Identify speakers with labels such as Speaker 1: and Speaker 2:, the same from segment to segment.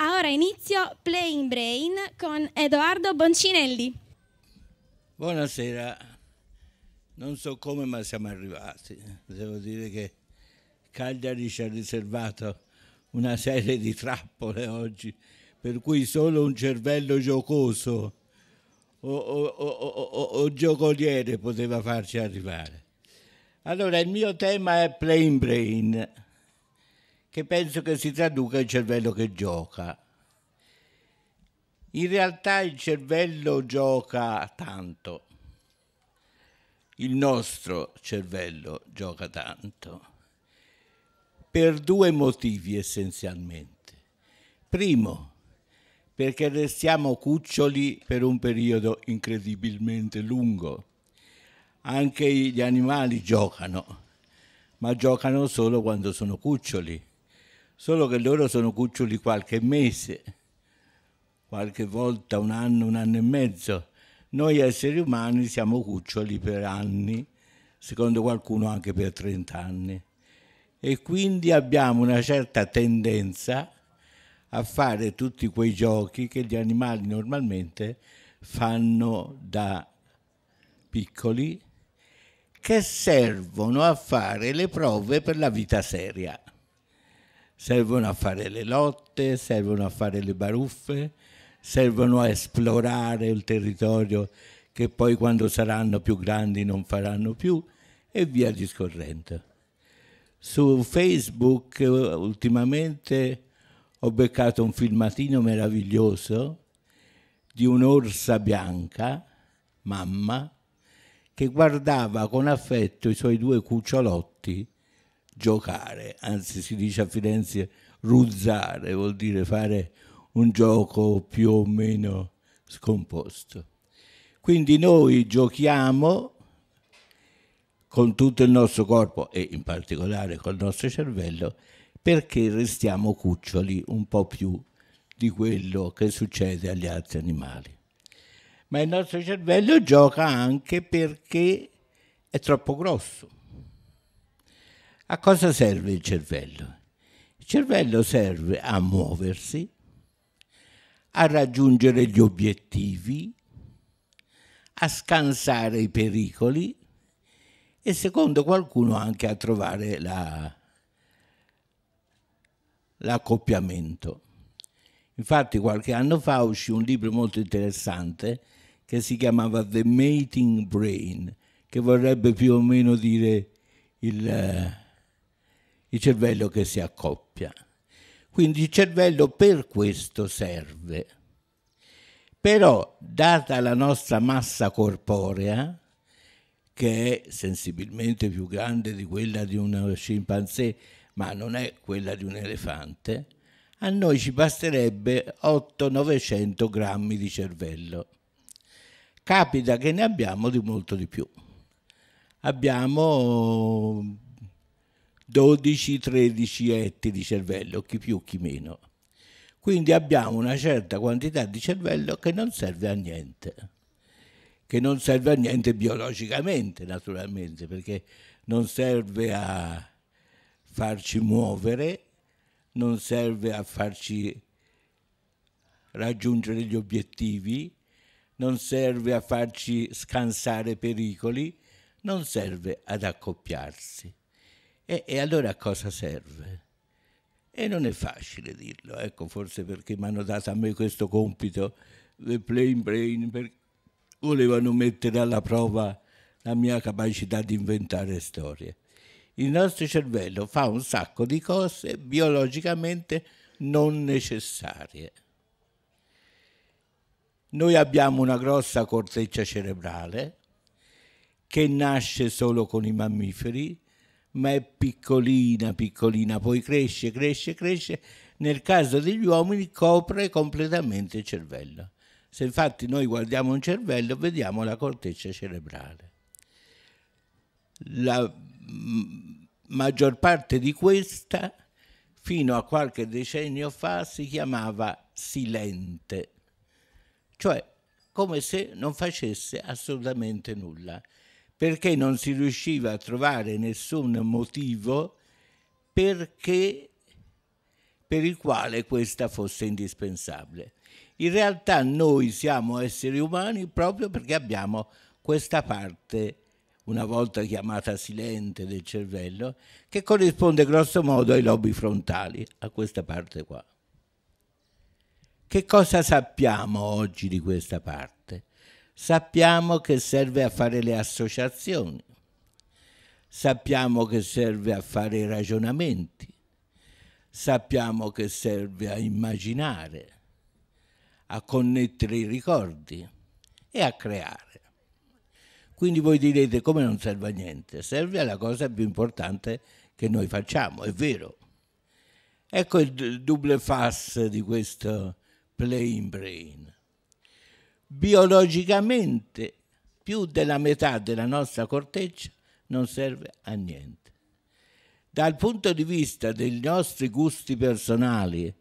Speaker 1: Ha ora inizio Playing Brain con Edoardo Boncinelli. Buonasera, non so come ma siamo arrivati. Devo dire che Cagliari ci ha riservato una serie di trappole oggi, per cui solo un cervello giocoso o, o, o, o giocoliere poteva farci arrivare. Allora, il mio tema è Plain Brain che penso che si traduca il cervello che gioca. In realtà il cervello gioca tanto, il nostro cervello gioca tanto, per due motivi essenzialmente. Primo, perché restiamo cuccioli per un periodo incredibilmente lungo. Anche gli animali giocano, ma giocano solo quando sono cuccioli solo che loro sono cuccioli qualche mese, qualche volta un anno, un anno e mezzo. Noi esseri umani siamo cuccioli per anni, secondo qualcuno anche per 30 anni. E quindi abbiamo una certa tendenza a fare tutti quei giochi che gli animali normalmente fanno da piccoli che servono a fare le prove per la vita seria servono a fare le lotte, servono a fare le baruffe, servono a esplorare il territorio che poi quando saranno più grandi non faranno più e via discorrendo. Su Facebook eh, ultimamente ho beccato un filmatino meraviglioso di un'orsa bianca, mamma, che guardava con affetto i suoi due cucciolotti giocare, anzi si dice a Firenze ruzzare, vuol dire fare un gioco più o meno scomposto. Quindi noi giochiamo con tutto il nostro corpo e in particolare col nostro cervello perché restiamo cuccioli un po' più di quello che succede agli altri animali. Ma il nostro cervello gioca anche perché è troppo grosso a cosa serve il cervello? Il cervello serve a muoversi, a raggiungere gli obiettivi, a scansare i pericoli e secondo qualcuno anche a trovare la, l'accoppiamento. Infatti qualche anno fa uscì un libro molto interessante che si chiamava The Mating Brain, che vorrebbe più o meno dire il eh, il cervello che si accoppia. Quindi il cervello per questo serve. Però, data la nostra massa corporea, che è sensibilmente più grande di quella di uno scimpanzé, ma non è quella di un elefante, a noi ci basterebbe 800-900 grammi di cervello. Capita che ne abbiamo di molto di più. Abbiamo 12-13 etti di cervello, chi più chi meno. Quindi abbiamo una certa quantità di cervello che non serve a niente, che non serve a niente biologicamente naturalmente, perché non serve a farci muovere, non serve a farci raggiungere gli obiettivi, non serve a farci scansare pericoli, non serve ad accoppiarsi. E, e allora a cosa serve? E non è facile dirlo, ecco, forse perché mi hanno dato a me questo compito, le plain brain, perché volevano mettere alla prova la mia capacità di inventare storie. Il nostro cervello fa un sacco di cose biologicamente non necessarie. Noi abbiamo una grossa corteccia cerebrale che nasce solo con i mammiferi, ma è piccolina, piccolina, poi cresce, cresce, cresce, nel caso degli uomini copre completamente il cervello. Se infatti noi guardiamo un cervello vediamo la corteccia cerebrale. La mm, maggior parte di questa, fino a qualche decennio fa, si chiamava silente, cioè come se non facesse assolutamente nulla perché non si riusciva a trovare nessun motivo perché, per il quale questa fosse indispensabile. In realtà noi siamo esseri umani proprio perché abbiamo questa parte, una volta chiamata silente del cervello, che corrisponde grosso modo ai lobi frontali, a questa parte qua. Che cosa sappiamo oggi di questa parte? Sappiamo che serve a fare le associazioni, sappiamo che serve a fare i ragionamenti, sappiamo che serve a immaginare, a connettere i ricordi e a creare. Quindi voi direte come non serve a niente, serve alla cosa più importante che noi facciamo, è vero. Ecco il double face di questo play in brain biologicamente più della metà della nostra corteccia non serve a niente. Dal punto di vista dei nostri gusti personali,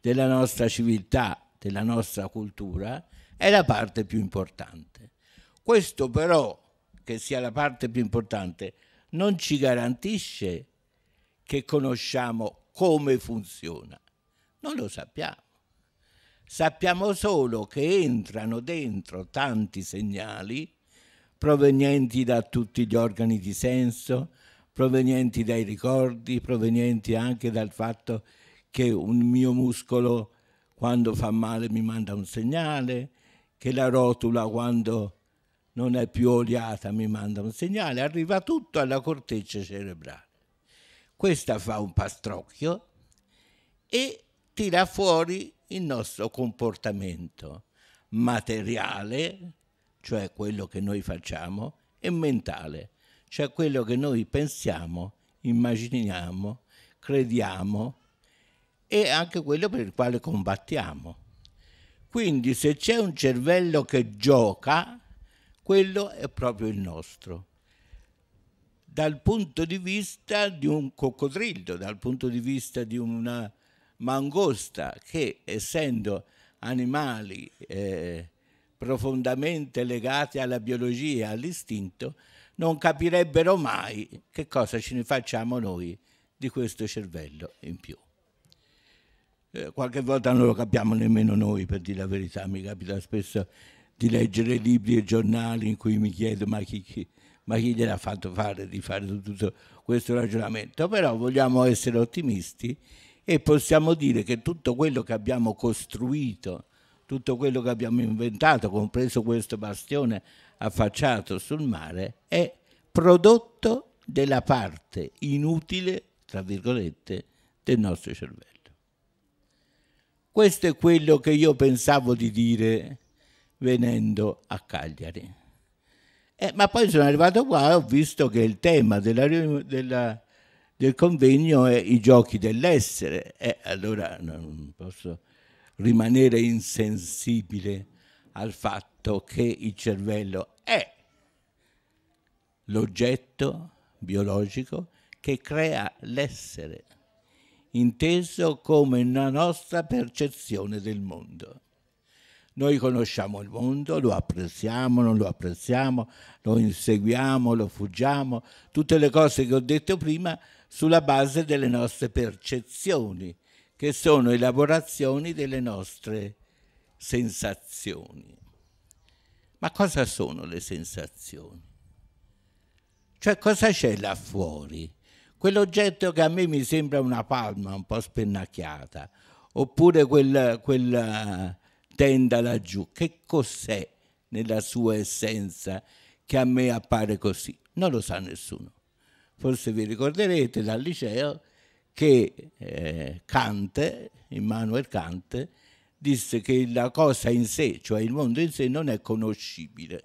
Speaker 1: della nostra civiltà, della nostra cultura, è la parte più importante. Questo però, che sia la parte più importante, non ci garantisce che conosciamo come funziona. Non lo sappiamo. Sappiamo solo che entrano dentro tanti segnali provenienti da tutti gli organi di senso, provenienti dai ricordi, provenienti anche dal fatto che un mio muscolo quando fa male mi manda un segnale, che la rotula quando non è più oliata mi manda un segnale, arriva tutto alla corteccia cerebrale. Questa fa un pastrocchio e tira fuori il nostro comportamento materiale, cioè quello che noi facciamo, e mentale, cioè quello che noi pensiamo, immaginiamo, crediamo e anche quello per il quale combattiamo. Quindi se c'è un cervello che gioca, quello è proprio il nostro. Dal punto di vista di un coccodrillo, dal punto di vista di una mangosta che essendo animali eh, profondamente legati alla biologia e all'istinto non capirebbero mai che cosa ce ne facciamo noi di questo cervello in più. Eh, qualche volta non lo capiamo nemmeno noi, per dire la verità, mi capita spesso di leggere libri e giornali in cui mi chiedo ma chi, chi, ma chi gliel'ha fatto fare di fare tutto questo ragionamento, però vogliamo essere ottimisti e possiamo dire che tutto quello che abbiamo costruito, tutto quello che abbiamo inventato, compreso questo bastione affacciato sul mare, è prodotto della parte inutile, tra virgolette, del nostro cervello. Questo è quello che io pensavo di dire venendo a Cagliari. Eh, ma poi sono arrivato qua e ho visto che il tema della, della del convegno è i giochi dell'essere. E eh, allora non posso rimanere insensibile al fatto che il cervello è l'oggetto biologico che crea l'essere, inteso come la nostra percezione del mondo. Noi conosciamo il mondo, lo apprezziamo, non lo apprezziamo, lo inseguiamo, lo fuggiamo, tutte le cose che ho detto prima sulla base delle nostre percezioni, che sono elaborazioni delle nostre sensazioni. Ma cosa sono le sensazioni? Cioè cosa c'è là fuori? Quell'oggetto che a me mi sembra una palma un po' spennacchiata, oppure quella, quella eh, tenda laggiù, che cos'è nella sua essenza che a me appare così? Non lo sa nessuno forse vi ricorderete dal liceo che eh, Kant, Immanuel Kant, disse che la cosa in sé, cioè il mondo in sé, non è conoscibile.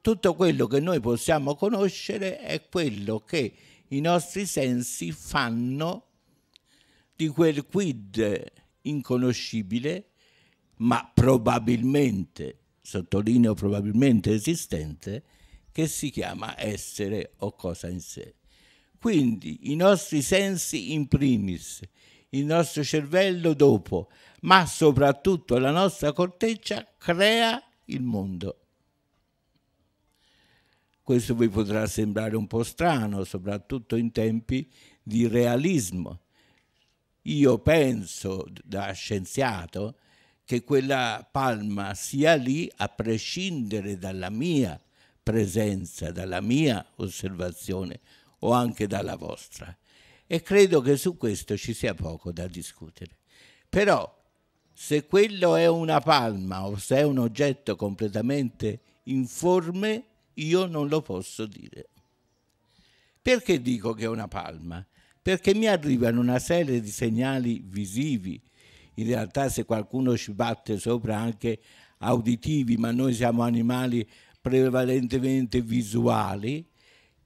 Speaker 1: Tutto quello che noi possiamo conoscere è quello che i nostri sensi fanno di quel quid inconoscibile, ma probabilmente, sottolineo probabilmente esistente, che si chiama essere o cosa in sé. Quindi i nostri sensi in primis, il nostro cervello dopo, ma soprattutto la nostra corteccia crea il mondo. Questo vi potrà sembrare un po' strano, soprattutto in tempi di realismo. Io penso da scienziato che quella palma sia lì a prescindere dalla mia presenza, dalla mia osservazione o anche dalla vostra. E credo che su questo ci sia poco da discutere. Però se quello è una palma o se è un oggetto completamente informe, io non lo posso dire. Perché dico che è una palma? Perché mi arrivano una serie di segnali visivi, in realtà se qualcuno ci batte sopra anche auditivi, ma noi siamo animali prevalentemente visuali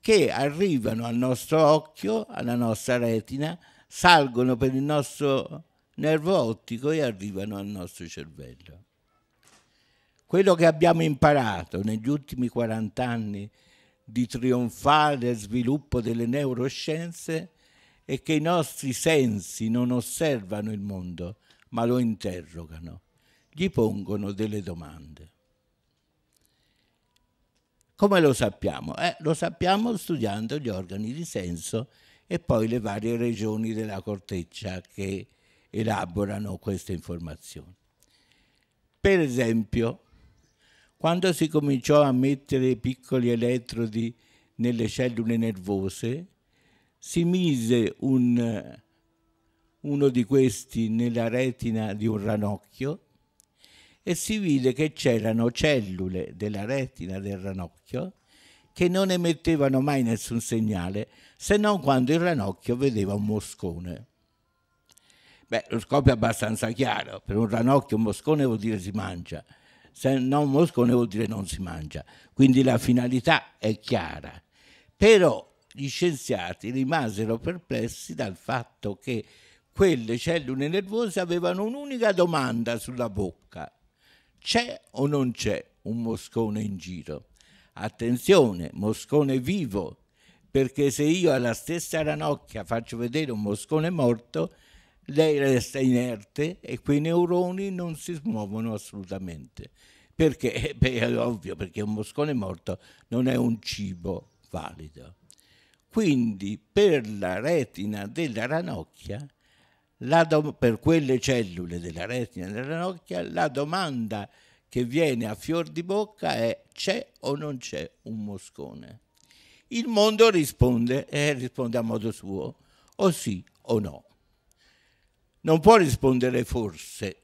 Speaker 1: che arrivano al nostro occhio, alla nostra retina, salgono per il nostro nervo ottico e arrivano al nostro cervello. Quello che abbiamo imparato negli ultimi 40 anni di trionfale sviluppo delle neuroscienze è che i nostri sensi non osservano il mondo, ma lo interrogano, gli pongono delle domande. Come lo sappiamo? Eh, lo sappiamo studiando gli organi di senso e poi le varie regioni della corteccia che elaborano queste informazioni. Per esempio, quando si cominciò a mettere piccoli elettrodi nelle cellule nervose, si mise un, uno di questi nella retina di un ranocchio e si vide che c'erano cellule della retina del ranocchio che non emettevano mai nessun segnale se non quando il ranocchio vedeva un moscone. Beh, lo scopo è abbastanza chiaro, per un ranocchio un moscone vuol dire si mangia, se non un moscone vuol dire non si mangia, quindi la finalità è chiara. Però gli scienziati rimasero perplessi dal fatto che quelle cellule nervose avevano un'unica domanda sulla bocca, c'è o non c'è un moscone in giro? Attenzione, moscone vivo, perché se io alla stessa ranocchia faccio vedere un moscone morto, lei resta inerte e quei neuroni non si smuovono assolutamente. Perché? Beh, è ovvio, perché un moscone morto non è un cibo valido. Quindi per la retina della ranocchia do- per quelle cellule della retina e della nocchia, la domanda che viene a fior di bocca è c'è o non c'è un moscone? Il mondo risponde e eh, risponde a modo suo, o sì o no. Non può rispondere forse.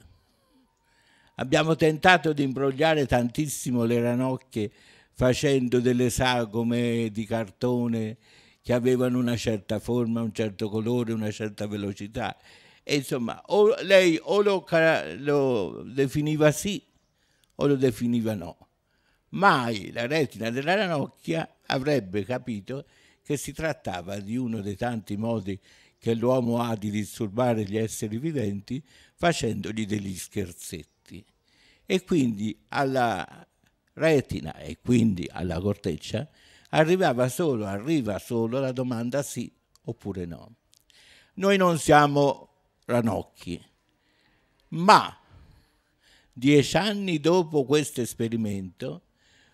Speaker 1: Abbiamo tentato di imbrogliare tantissimo le ranocchie facendo delle sagome di cartone che avevano una certa forma, un certo colore, una certa velocità insomma, o lei o lo, lo definiva sì o lo definiva no. Mai la retina della ranocchia avrebbe capito che si trattava di uno dei tanti modi che l'uomo ha di disturbare gli esseri viventi facendogli degli scherzetti. E quindi alla retina e quindi alla corteccia arrivava solo, arriva solo la domanda sì oppure no. Noi non siamo Ranocchi. Ma dieci anni dopo questo esperimento,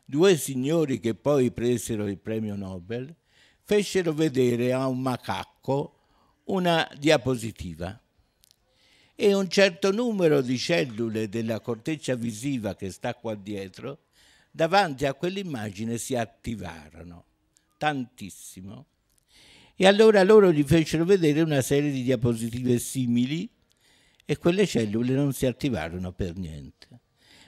Speaker 1: due signori che poi presero il premio Nobel fecero vedere a un macacco una diapositiva e un certo numero di cellule della corteccia visiva che sta qua dietro davanti a quell'immagine si attivarono tantissimo e allora loro gli fecero vedere una serie di diapositive simili e quelle cellule non si attivarono per niente.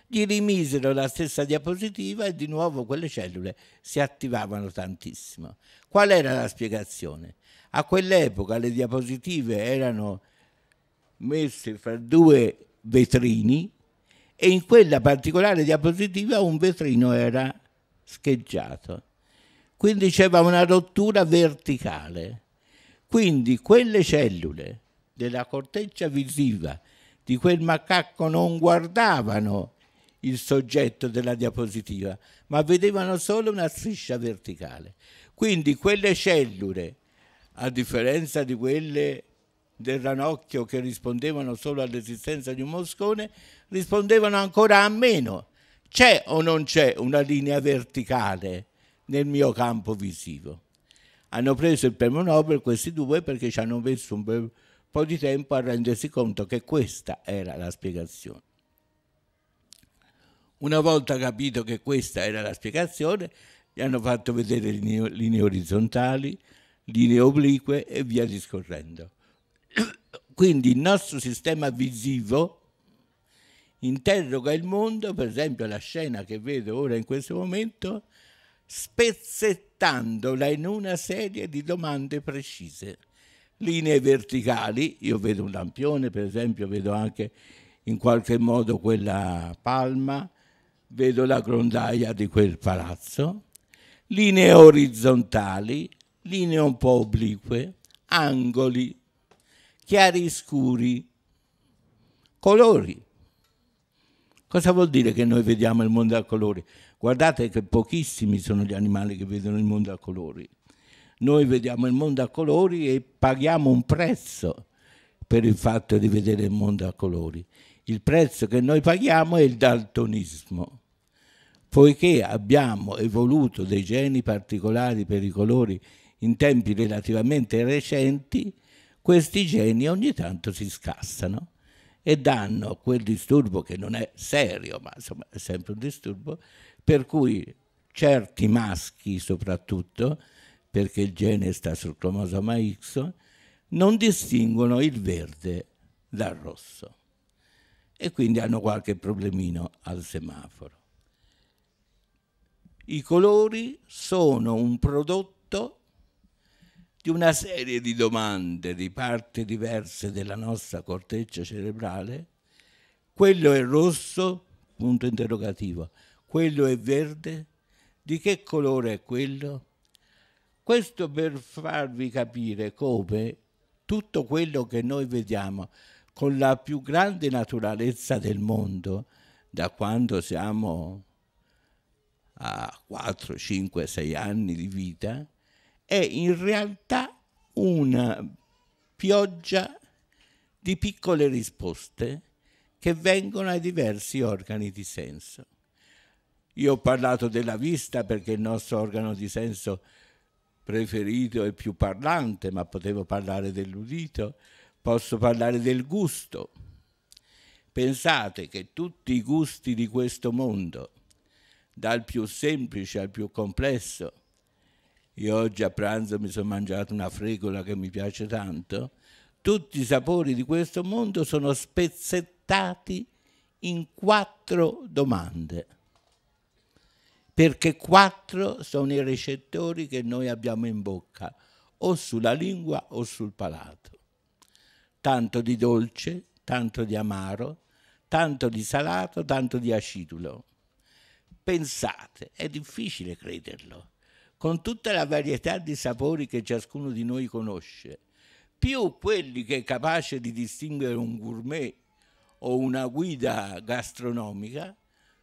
Speaker 1: Gli rimisero la stessa diapositiva e di nuovo quelle cellule si attivavano tantissimo. Qual era la spiegazione? A quell'epoca le diapositive erano messe fra due vetrini e in quella particolare diapositiva un vetrino era scheggiato quindi c'era una rottura verticale. Quindi quelle cellule della corteccia visiva di quel macacco non guardavano il soggetto della diapositiva, ma vedevano solo una striscia verticale. Quindi quelle cellule, a differenza di quelle del ranocchio che rispondevano solo all'esistenza di un moscone, rispondevano ancora a meno. C'è o non c'è una linea verticale nel mio campo visivo. Hanno preso il premio Nobel questi due perché ci hanno messo un bel po' di tempo a rendersi conto che questa era la spiegazione. Una volta capito che questa era la spiegazione, gli hanno fatto vedere linee, linee orizzontali, linee oblique e via discorrendo. Quindi il nostro sistema visivo interroga il mondo, per esempio la scena che vedo ora in questo momento, spezzettandola in una serie di domande precise. Linee verticali, io vedo un lampione, per esempio, vedo anche in qualche modo quella palma, vedo la grondaia di quel palazzo, linee orizzontali, linee un po' oblique, angoli, chiari scuri, colori. Cosa vuol dire che noi vediamo il mondo a colori? Guardate che pochissimi sono gli animali che vedono il mondo a colori. Noi vediamo il mondo a colori e paghiamo un prezzo per il fatto di vedere il mondo a colori. Il prezzo che noi paghiamo è il daltonismo. Poiché abbiamo evoluto dei geni particolari per i colori in tempi relativamente recenti, questi geni ogni tanto si scassano e danno quel disturbo che non è serio, ma insomma è sempre un disturbo, per cui certi maschi soprattutto, perché il gene sta sul cromosoma X, non distinguono il verde dal rosso e quindi hanno qualche problemino al semaforo. I colori sono un prodotto di una serie di domande di parti diverse della nostra corteccia cerebrale. Quello è rosso? Punto interrogativo quello è verde? Di che colore è quello? Questo per farvi capire come tutto quello che noi vediamo con la più grande naturalezza del mondo, da quando siamo a 4, 5, 6 anni di vita, è in realtà una pioggia di piccole risposte che vengono ai diversi organi di senso. Io ho parlato della vista perché il nostro organo di senso preferito e più parlante, ma potevo parlare dell'udito, posso parlare del gusto. Pensate che tutti i gusti di questo mondo, dal più semplice al più complesso, io oggi a pranzo mi sono mangiato una fregola che mi piace tanto, tutti i sapori di questo mondo sono spezzettati in quattro domande perché quattro sono i recettori che noi abbiamo in bocca, o sulla lingua o sul palato. Tanto di dolce, tanto di amaro, tanto di salato, tanto di acidulo. Pensate, è difficile crederlo, con tutta la varietà di sapori che ciascuno di noi conosce, più quelli che è capace di distinguere un gourmet o una guida gastronomica,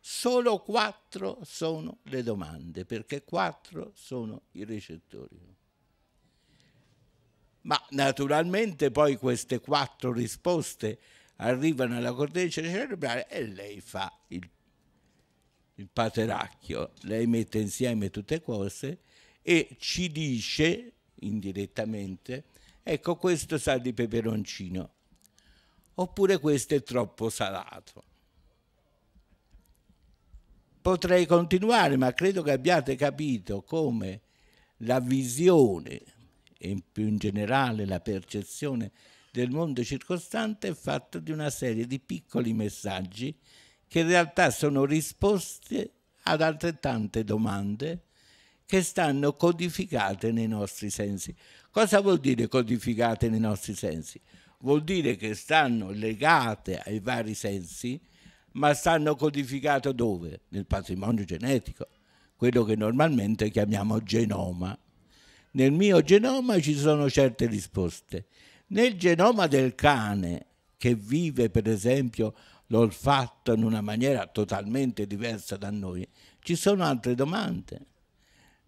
Speaker 1: solo quattro sono le domande, perché quattro sono i recettori. Ma naturalmente poi queste quattro risposte arrivano alla corteccia cerebrale e lei fa il, il pateracchio, lei mette insieme tutte cose e ci dice indirettamente, ecco questo sa di peperoncino, oppure questo è troppo salato Potrei continuare, ma credo che abbiate capito come la visione e più in generale la percezione del mondo circostante è fatta di una serie di piccoli messaggi che in realtà sono risposte ad altrettante domande che stanno codificate nei nostri sensi. Cosa vuol dire codificate nei nostri sensi? Vuol dire che stanno legate ai vari sensi, ma stanno codificate dove? Nel patrimonio genetico, quello che normalmente chiamiamo genoma. Nel mio genoma ci sono certe risposte. Nel genoma del cane, che vive per esempio l'olfatto in una maniera totalmente diversa da noi, ci sono altre domande.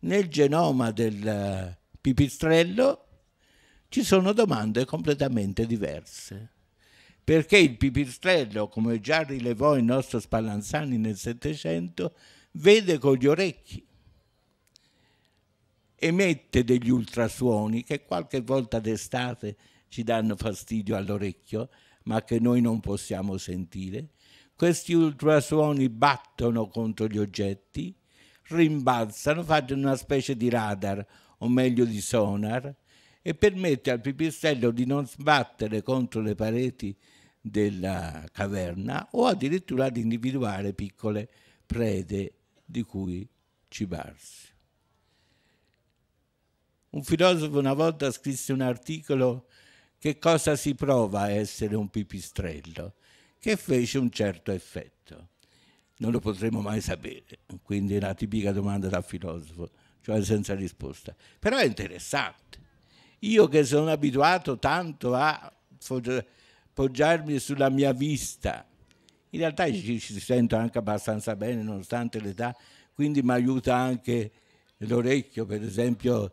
Speaker 1: Nel genoma del eh, pipistrello ci sono domande completamente diverse perché il pipistrello, come già rilevò il nostro Spallanzani nel Settecento, vede con gli orecchi, emette degli ultrasuoni che qualche volta d'estate ci danno fastidio all'orecchio, ma che noi non possiamo sentire. Questi ultrasuoni battono contro gli oggetti, rimbalzano, fanno una specie di radar, o meglio di sonar, e permette al pipistrello di non sbattere contro le pareti della caverna o addirittura ad individuare piccole prede di cui cibarsi. Un filosofo una volta scrisse un articolo che cosa si prova a essere un pipistrello, che fece un certo effetto. Non lo potremo mai sapere, quindi è una tipica domanda da filosofo, cioè senza risposta. Però è interessante. Io che sono abituato tanto a fotografare, poggiarmi sulla mia vista. In realtà ci, ci sento anche abbastanza bene nonostante l'età, quindi mi aiuta anche l'orecchio, per esempio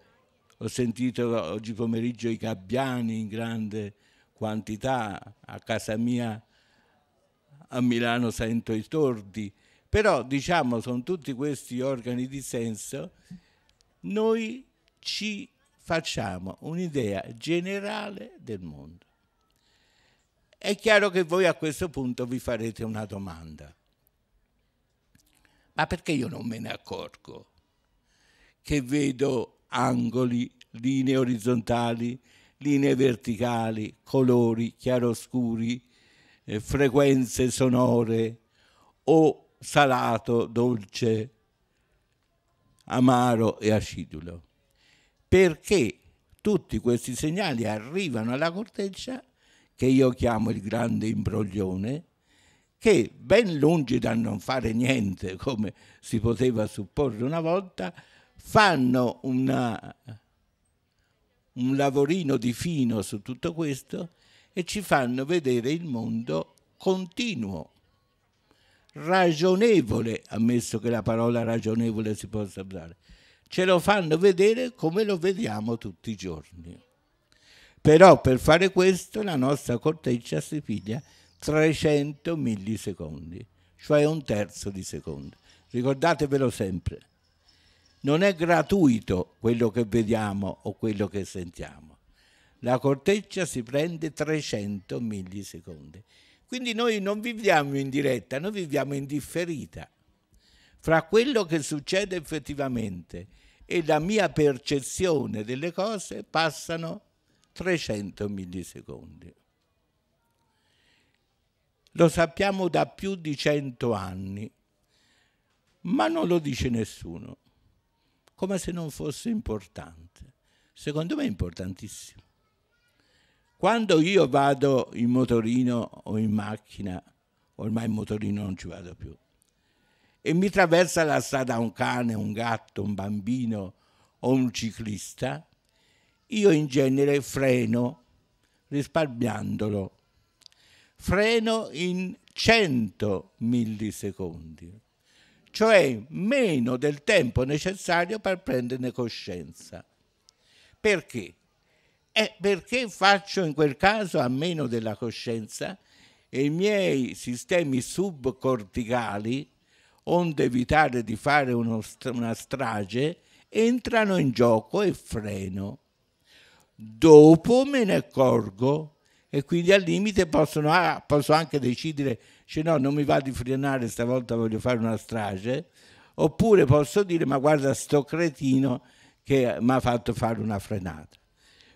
Speaker 1: ho sentito oggi pomeriggio i gabbiani in grande quantità, a casa mia a Milano sento i tordi, però diciamo sono tutti questi organi di senso noi ci facciamo un'idea generale del mondo. È chiaro che voi a questo punto vi farete una domanda. Ma perché io non me ne accorgo che vedo angoli, linee orizzontali, linee verticali, colori, chiaroscuri, eh, frequenze sonore o salato, dolce, amaro e acidulo? Perché tutti questi segnali arrivano alla corteccia che io chiamo il grande imbroglione, che ben lungi da non fare niente, come si poteva supporre una volta, fanno una, un lavorino di fino su tutto questo e ci fanno vedere il mondo continuo, ragionevole, ammesso che la parola ragionevole si possa usare. Ce lo fanno vedere come lo vediamo tutti i giorni. Però per fare questo la nostra corteccia si piglia 300 millisecondi, cioè un terzo di secondo. Ricordatevelo sempre. Non è gratuito quello che vediamo o quello che sentiamo. La corteccia si prende 300 millisecondi. Quindi noi non viviamo in diretta, noi viviamo in differita. Fra quello che succede effettivamente e la mia percezione delle cose passano 300 millisecondi. Lo sappiamo da più di 100 anni, ma non lo dice nessuno, come se non fosse importante. Secondo me è importantissimo. Quando io vado in motorino o in macchina, ormai in motorino non ci vado più, e mi traversa la strada un cane, un gatto, un bambino o un ciclista, io in genere freno risparmiandolo. Freno in 100 millisecondi, cioè meno del tempo necessario per prenderne coscienza. Perché? Eh, perché faccio in quel caso a meno della coscienza e i miei sistemi subcorticali, onde evitare di fare uno, una strage, entrano in gioco e freno dopo me ne accorgo e quindi al limite possono, ah, posso anche decidere, se no, non mi va di frenare, stavolta voglio fare una strage, oppure posso dire ma guarda sto cretino che mi ha fatto fare una frenata.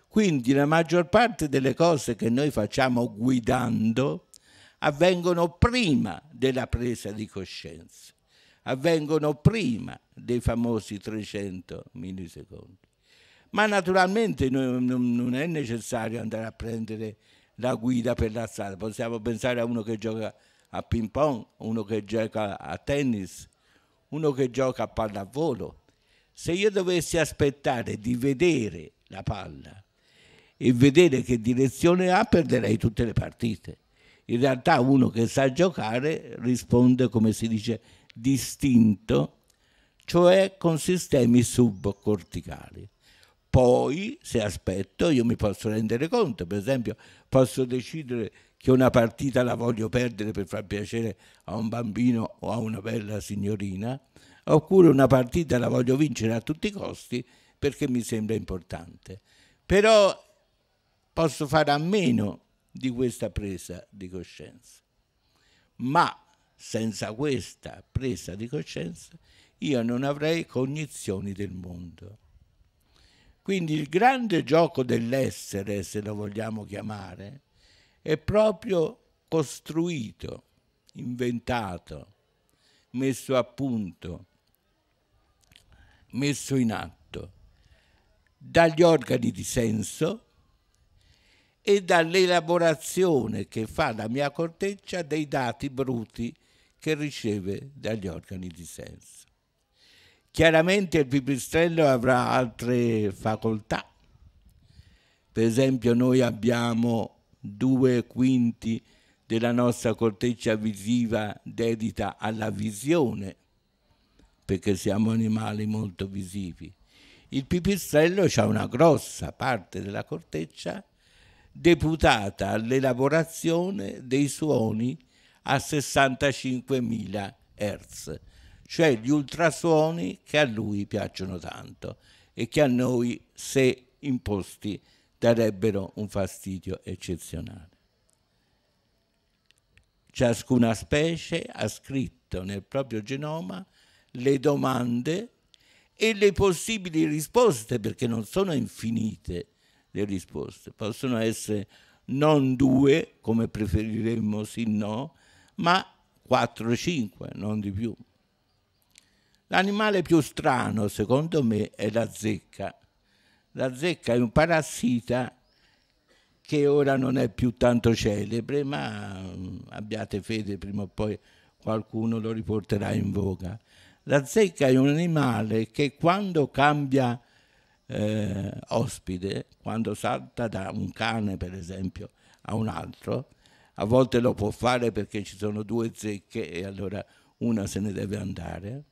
Speaker 1: Quindi la maggior parte delle cose che noi facciamo guidando avvengono prima della presa di coscienza, avvengono prima dei famosi 300 millisecondi ma naturalmente non è necessario andare a prendere la guida per la strada, possiamo pensare a uno che gioca a ping pong, uno che gioca a tennis, uno che gioca a pallavolo. Se io dovessi aspettare di vedere la palla e vedere che direzione ha, perderei tutte le partite. In realtà uno che sa giocare risponde, come si dice, distinto, cioè con sistemi subcorticali. Poi, se aspetto, io mi posso rendere conto, per esempio, posso decidere che una partita la voglio perdere per far piacere a un bambino o a una bella signorina, oppure una partita la voglio vincere a tutti i costi perché mi sembra importante. Però posso fare a meno di questa presa di coscienza. Ma senza questa presa di coscienza io non avrei cognizioni del mondo. Quindi il grande gioco dell'essere, se lo vogliamo chiamare, è proprio costruito, inventato, messo a punto, messo in atto dagli organi di senso e dall'elaborazione che fa la mia corteccia dei dati bruti che riceve dagli organi di senso. Chiaramente il pipistrello avrà altre facoltà. Per esempio noi abbiamo due quinti della nostra corteccia visiva dedita alla visione, perché siamo animali molto visivi. Il pipistrello ha una grossa parte della corteccia deputata all'elaborazione dei suoni a 65.000 Hz cioè gli ultrasuoni che a lui piacciono tanto e che a noi, se imposti, darebbero un fastidio eccezionale. Ciascuna specie ha scritto nel proprio genoma le domande e le possibili risposte, perché non sono infinite le risposte, possono essere non due, come preferiremmo sì no, ma quattro o cinque, non di più. L'animale più strano, secondo me, è la zecca. La zecca è un parassita che ora non è più tanto celebre, ma mm, abbiate fede, prima o poi qualcuno lo riporterà in voga. La zecca è un animale che quando cambia eh, ospite, quando salta da un cane per esempio a un altro, a volte lo può fare perché ci sono due zecche e allora una se ne deve andare,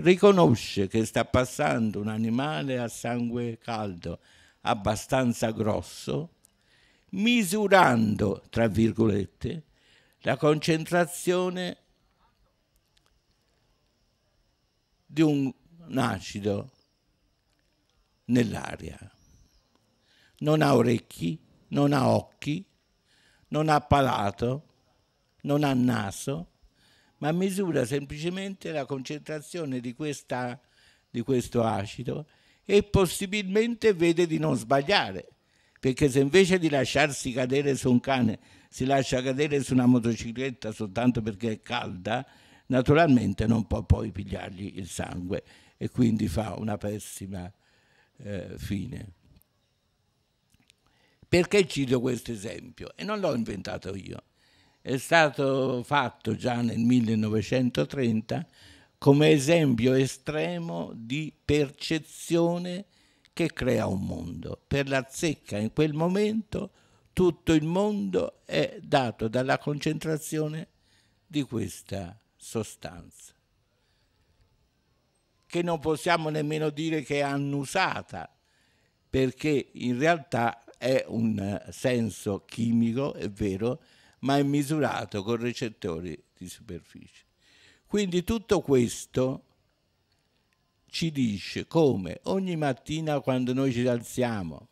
Speaker 1: riconosce che sta passando un animale a sangue caldo abbastanza grosso, misurando, tra virgolette, la concentrazione di un acido nell'aria. Non ha orecchi, non ha occhi, non ha palato, non ha naso, ma misura semplicemente la concentrazione di, questa, di questo acido e possibilmente vede di non sbagliare, perché se invece di lasciarsi cadere su un cane si lascia cadere su una motocicletta soltanto perché è calda, naturalmente non può poi pigliargli il sangue e quindi fa una pessima eh, fine. Perché cito questo esempio? E non l'ho inventato io è stato fatto già nel 1930 come esempio estremo di percezione che crea un mondo. Per la zecca in quel momento tutto il mondo è dato dalla concentrazione di questa sostanza, che non possiamo nemmeno dire che è annusata, perché in realtà è un senso chimico, è vero, ma è misurato con recettori di superficie. Quindi tutto questo ci dice come ogni mattina quando noi ci alziamo,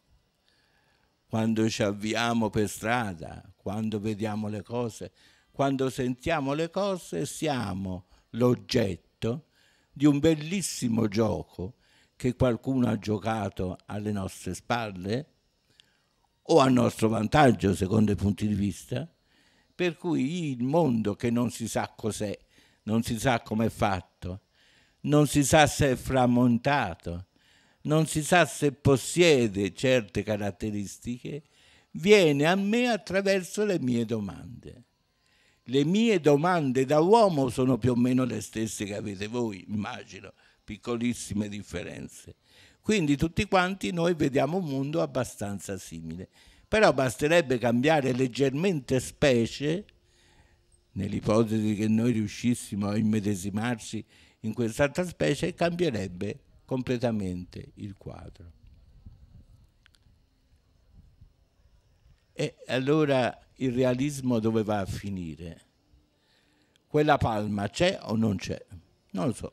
Speaker 1: quando ci avviamo per strada, quando vediamo le cose, quando sentiamo le cose, siamo l'oggetto di un bellissimo gioco che qualcuno ha giocato alle nostre spalle o a nostro vantaggio secondo i punti di vista, per cui il mondo che non si sa cos'è, non si sa com'è fatto, non si sa se è framontato, non si sa se possiede certe caratteristiche, viene a me attraverso le mie domande. Le mie domande da uomo sono più o meno le stesse che avete voi, immagino, piccolissime differenze. Quindi tutti quanti noi vediamo un mondo abbastanza simile però basterebbe cambiare leggermente specie, nell'ipotesi che noi riuscissimo a immedesimarci in quest'altra specie, cambierebbe completamente il quadro. E allora il realismo dove va a finire? Quella palma c'è o non c'è? Non lo so.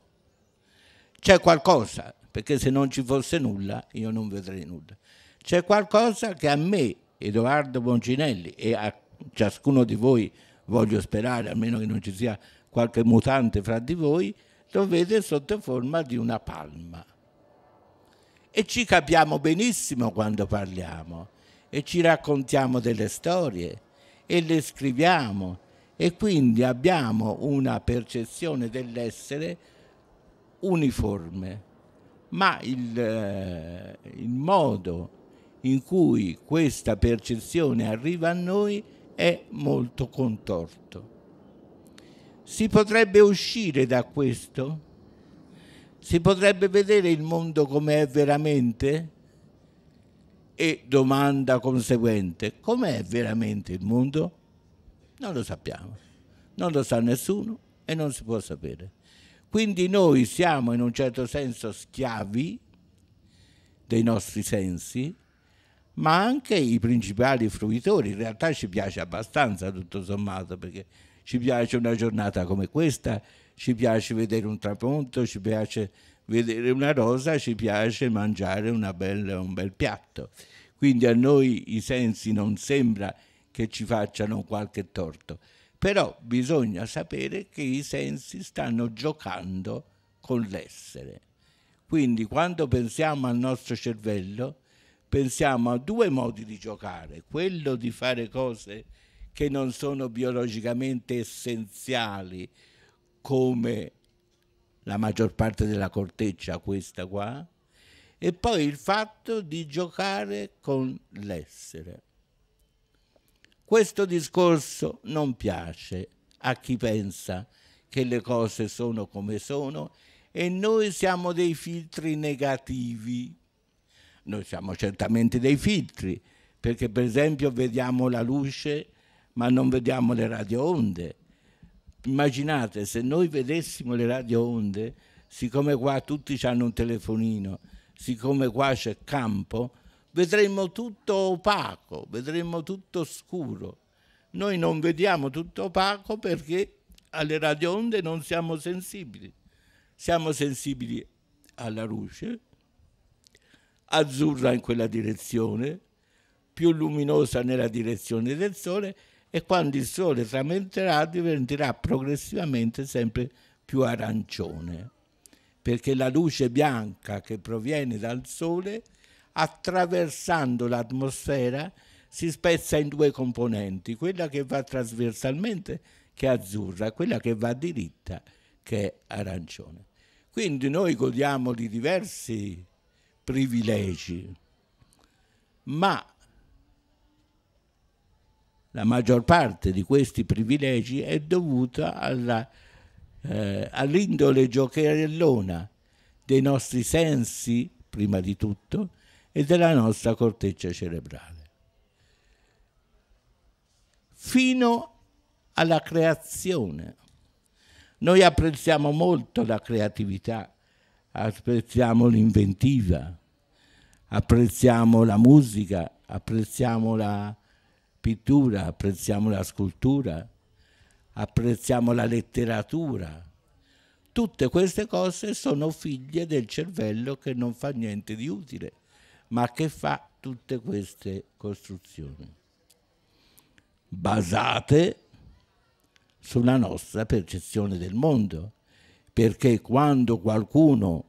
Speaker 1: C'è qualcosa, perché se non ci fosse nulla io non vedrei nulla. C'è qualcosa che a me Edoardo Boncinelli e a ciascuno di voi voglio sperare, almeno che non ci sia qualche mutante fra di voi, lo vede sotto forma di una palma. E ci capiamo benissimo quando parliamo e ci raccontiamo delle storie e le scriviamo e quindi abbiamo una percezione dell'essere uniforme, ma il, eh, il modo in cui questa percezione arriva a noi è molto contorto. Si potrebbe uscire da questo? Si potrebbe vedere il mondo come è veramente? E domanda conseguente, com'è veramente il mondo? Non lo sappiamo, non lo sa nessuno e non si può sapere. Quindi noi siamo in un certo senso schiavi dei nostri sensi, ma anche i principali fruitori. In realtà ci piace abbastanza tutto sommato perché ci piace una giornata come questa, ci piace vedere un trapunto, ci piace vedere una rosa, ci piace mangiare bella, un bel piatto. Quindi a noi i sensi non sembra che ci facciano qualche torto, però bisogna sapere che i sensi stanno giocando con l'essere. Quindi quando pensiamo al nostro cervello, pensiamo a due modi di giocare, quello di fare cose che non sono biologicamente essenziali come la maggior parte della corteccia questa qua, e poi il fatto di giocare con l'essere. Questo discorso non piace a chi pensa che le cose sono come sono e noi siamo dei filtri negativi noi siamo certamente dei filtri, perché per esempio vediamo la luce ma non vediamo le radioonde. Immaginate se noi vedessimo le radioonde, siccome qua tutti hanno un telefonino, siccome qua c'è campo, vedremmo tutto opaco, vedremmo tutto scuro. Noi non vediamo tutto opaco perché alle radioonde non siamo sensibili. Siamo sensibili alla luce, azzurra in quella direzione, più luminosa nella direzione del Sole e quando il Sole tramonterà diventerà progressivamente sempre più arancione, perché la luce bianca che proviene dal Sole, attraversando l'atmosfera, si spezza in due componenti, quella che va trasversalmente, che è azzurra, quella che va diritta, che è arancione. Quindi noi godiamo di diversi privilegi, ma la maggior parte di questi privilegi è dovuta alla, eh, all'indole giocherellona dei nostri sensi, prima di tutto, e della nostra corteccia cerebrale. Fino alla creazione. Noi apprezziamo molto la creatività, apprezziamo l'inventiva, apprezziamo la musica, apprezziamo la pittura, apprezziamo la scultura, apprezziamo la letteratura. Tutte queste cose sono figlie del cervello che non fa niente di utile, ma che fa tutte queste costruzioni, basate sulla nostra percezione del mondo perché quando qualcuno,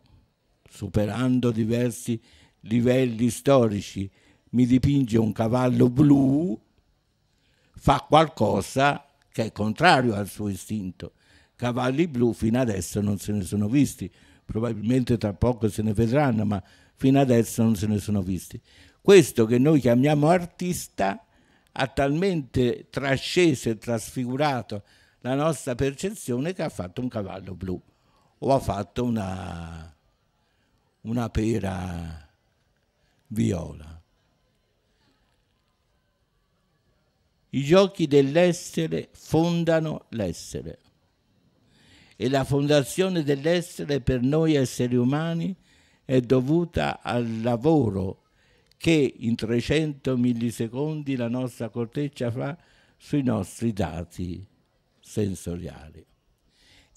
Speaker 1: superando diversi livelli storici, mi dipinge un cavallo blu, fa qualcosa che è contrario al suo istinto. Cavalli blu fino adesso non se ne sono visti, probabilmente tra poco se ne vedranno, ma fino adesso non se ne sono visti. Questo che noi chiamiamo artista ha talmente trasceso e trasfigurato la nostra percezione che ha fatto un cavallo blu o ha fatto una, una pera viola. I giochi dell'essere fondano l'essere e la fondazione dell'essere per noi esseri umani è dovuta al lavoro che in 300 millisecondi la nostra corteccia fa sui nostri dati sensoriali.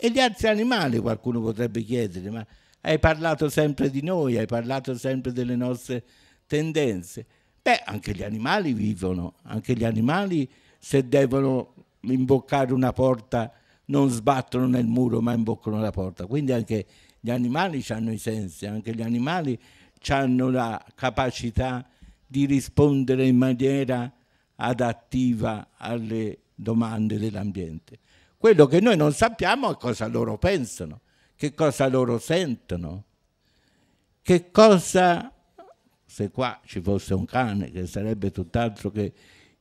Speaker 1: E gli altri animali, qualcuno potrebbe chiedere, ma hai parlato sempre di noi, hai parlato sempre delle nostre tendenze. Beh, anche gli animali vivono, anche gli animali se devono imboccare una porta non sbattono nel muro ma imboccano la porta. Quindi anche gli animali hanno i sensi, anche gli animali hanno la capacità di rispondere in maniera adattiva alle domande dell'ambiente. Quello che noi non sappiamo è cosa loro pensano, che cosa loro sentono, che cosa, se qua ci fosse un cane, che sarebbe tutt'altro che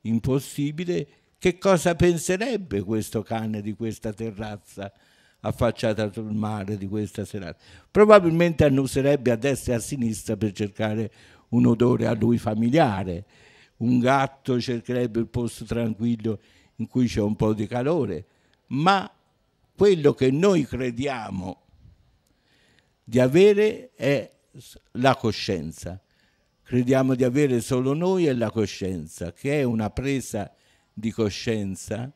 Speaker 1: impossibile, che cosa penserebbe questo cane di questa terrazza affacciata sul mare di questa serata? Probabilmente annuserebbe a destra e a sinistra per cercare un odore a lui familiare. Un gatto cercherebbe il posto tranquillo in cui c'è un po' di calore ma quello che noi crediamo di avere è la coscienza. Crediamo di avere solo noi e la coscienza, che è una presa di coscienza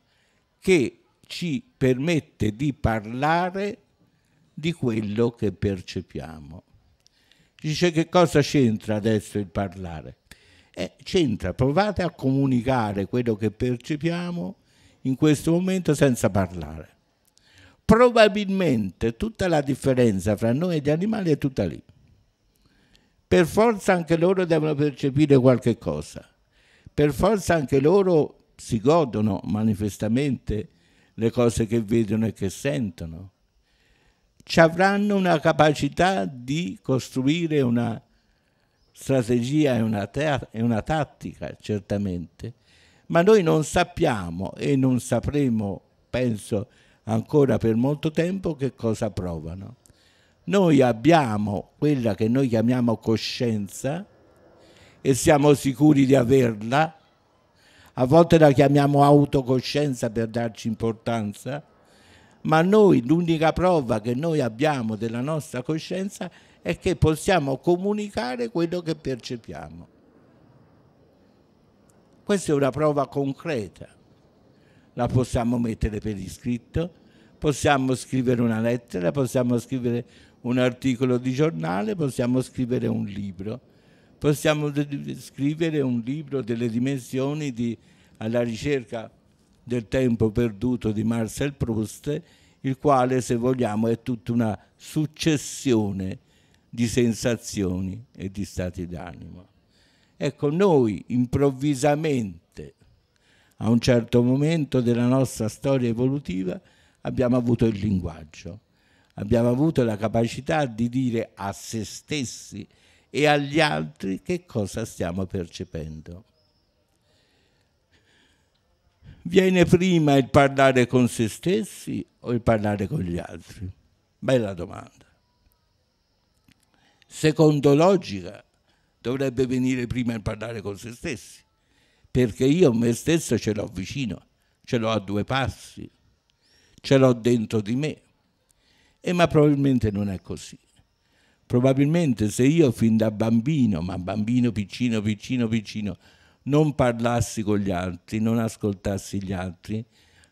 Speaker 1: che ci permette di parlare di quello che percepiamo. Dice che cosa c'entra adesso il parlare? Eh, c'entra, provate a comunicare quello che percepiamo in questo momento senza parlare. Probabilmente tutta la differenza fra noi e gli animali è tutta lì. Per forza anche loro devono percepire qualche cosa, per forza anche loro si godono manifestamente le cose che vedono e che sentono. Ci avranno una capacità di costruire una strategia e una, una tattica, certamente, ma noi non sappiamo e non sapremo, penso, ancora per molto tempo che cosa provano. Noi abbiamo quella che noi chiamiamo coscienza e siamo sicuri di averla, a volte la chiamiamo autocoscienza per darci importanza, ma noi l'unica prova che noi abbiamo della nostra coscienza è che possiamo comunicare quello che percepiamo. Questa è una prova concreta. La possiamo mettere per iscritto, possiamo scrivere una lettera, possiamo scrivere un articolo di giornale, possiamo scrivere un libro. Possiamo scrivere un libro delle dimensioni di Alla ricerca del tempo perduto di Marcel Proust, il quale, se vogliamo, è tutta una successione di sensazioni e di stati d'animo. Ecco, noi improvvisamente, a un certo momento della nostra storia evolutiva, abbiamo avuto il linguaggio, abbiamo avuto la capacità di dire a se stessi e agli altri che cosa stiamo percependo. Viene prima il parlare con se stessi o il parlare con gli altri? Bella domanda. Secondo logica, dovrebbe venire prima a parlare con se stessi, perché io me stesso ce l'ho vicino, ce l'ho a due passi, ce l'ho dentro di me. E ma probabilmente non è così. Probabilmente se io fin da bambino, ma bambino piccino, piccino, piccino, non parlassi con gli altri, non ascoltassi gli altri,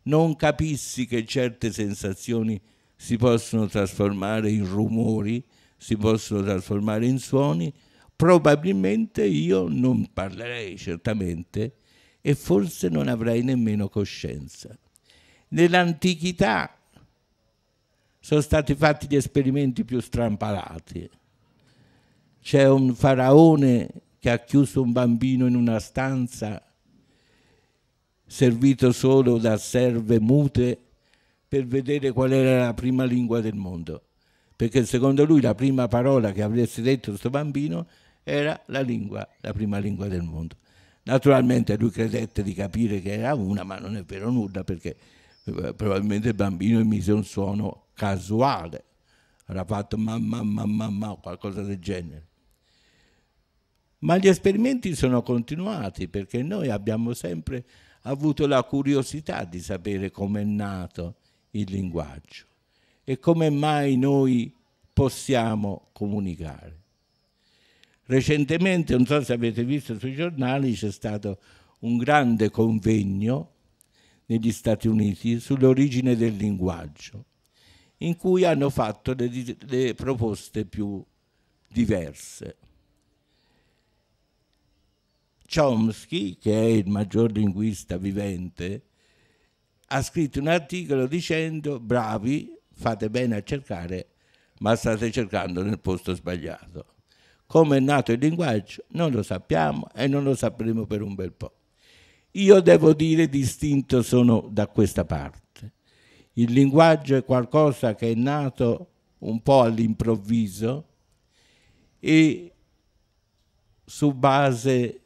Speaker 1: non capissi che certe sensazioni si possono trasformare in rumori, si possono trasformare in suoni, probabilmente io non parlerei certamente e forse non avrei nemmeno coscienza. Nell'antichità sono stati fatti gli esperimenti più strampalati. C'è un faraone che ha chiuso un bambino in una stanza servito solo da serve mute per vedere qual era la prima lingua del mondo. Perché secondo lui la prima parola che avresti detto a questo bambino era la lingua, la prima lingua del mondo. Naturalmente lui credette di capire che era una, ma non è vero nulla perché eh, probabilmente il bambino emise un suono casuale, avrà fatto mamma, mamma, mamma o qualcosa del genere. Ma gli esperimenti sono continuati perché noi abbiamo sempre avuto la curiosità di sapere com'è nato il linguaggio e come mai noi possiamo comunicare. Recentemente, non so se avete visto sui giornali, c'è stato un grande convegno negli Stati Uniti sull'origine del linguaggio, in cui hanno fatto le, le proposte più diverse. Chomsky, che è il maggior linguista vivente, ha scritto un articolo dicendo bravi, fate bene a cercare, ma state cercando nel posto sbagliato. Come è nato il linguaggio non lo sappiamo e non lo sapremo per un bel po'. Io devo dire distinto sono da questa parte. Il linguaggio è qualcosa che è nato un po' all'improvviso e su base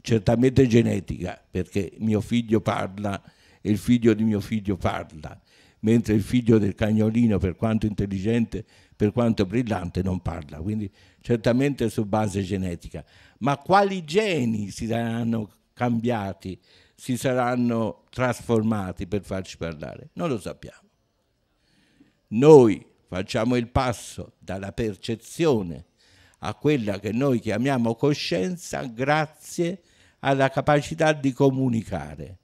Speaker 1: certamente genetica, perché mio figlio parla e il figlio di mio figlio parla, mentre il figlio del cagnolino, per quanto intelligente, per quanto brillante, non parla, quindi certamente su base genetica. Ma quali geni si saranno cambiati, si saranno trasformati per farci parlare? Non lo sappiamo. Noi facciamo il passo dalla percezione a quella che noi chiamiamo coscienza grazie alla capacità di comunicare,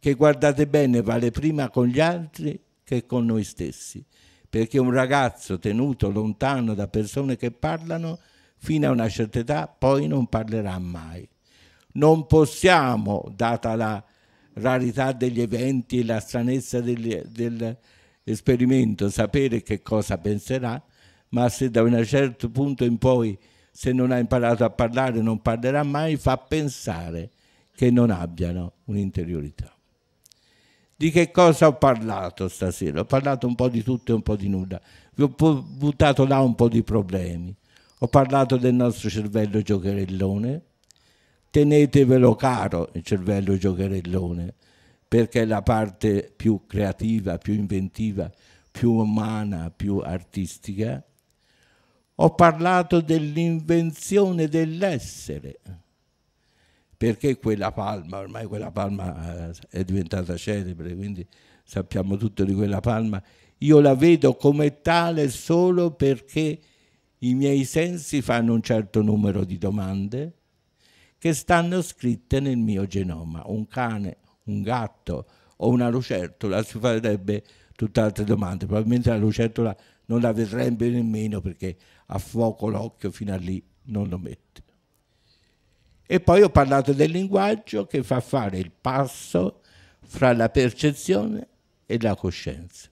Speaker 1: che guardate bene vale prima con gli altri che con noi stessi perché un ragazzo tenuto lontano da persone che parlano, fino a una certa età, poi non parlerà mai. Non possiamo, data la rarità degli eventi e la stranezza dell'esperimento, sapere che cosa penserà, ma se da un certo punto in poi, se non ha imparato a parlare, non parlerà mai, fa pensare che non abbiano un'interiorità. Di che cosa ho parlato stasera? Ho parlato un po' di tutto e un po' di nulla. Vi ho buttato là un po' di problemi. Ho parlato del nostro cervello giocherellone. Tenetevelo caro il cervello giocherellone, perché è la parte più creativa, più inventiva, più umana, più artistica. Ho parlato dell'invenzione dell'essere perché quella palma, ormai quella palma eh, è diventata celebre, quindi sappiamo tutto di quella palma, io la vedo come tale solo perché i miei sensi fanno un certo numero di domande che stanno scritte nel mio genoma. Un cane, un gatto o una lucertola si farebbe tutte altre domande, probabilmente la lucertola non la vedrebbe nemmeno perché a fuoco l'occhio fino a lì non lo mette. E poi ho parlato del linguaggio che fa fare il passo fra la percezione e la coscienza.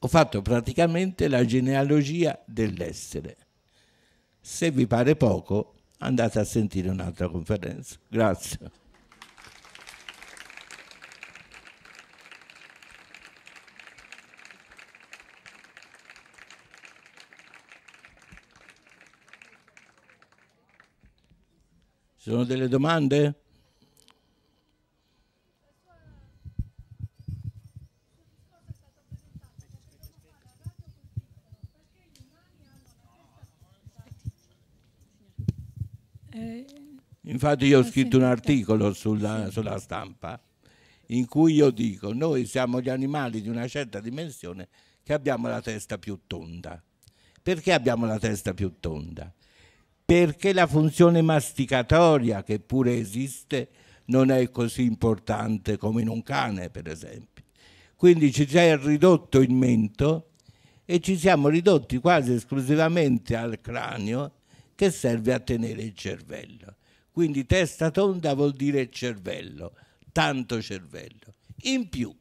Speaker 1: Ho fatto praticamente la genealogia dell'essere. Se vi pare poco, andate a sentire un'altra conferenza. Grazie. sono delle domande? Eh, Infatti io ho scritto un articolo sulla, sulla, stampa in cui io dico noi siamo gli animali di una certa dimensione che abbiamo la testa più tonda. Perché abbiamo la testa più tonda? perché la funzione masticatoria, che pure esiste, non è così importante come in un cane, per esempio. Quindi ci si è ridotto il mento e ci siamo ridotti quasi esclusivamente al cranio che serve a tenere il cervello. Quindi testa tonda vuol dire cervello, tanto cervello. In più,